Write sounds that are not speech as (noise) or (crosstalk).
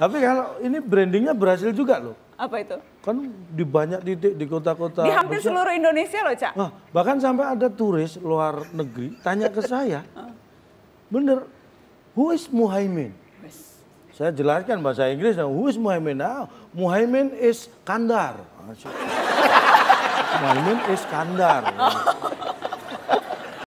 Tapi kalau ini brandingnya berhasil juga loh. Apa itu? Kan di banyak titik di kota-kota. Di hampir besar. seluruh Indonesia loh, Cak. Nah, bahkan sampai ada turis luar negeri tanya ke saya. Bener, who is Muhaimin? Saya jelaskan bahasa Inggris, who is Muhaimin? Nah, Muhaimin is Kandar. Muhaimin is Kandar. (laughs) Oh.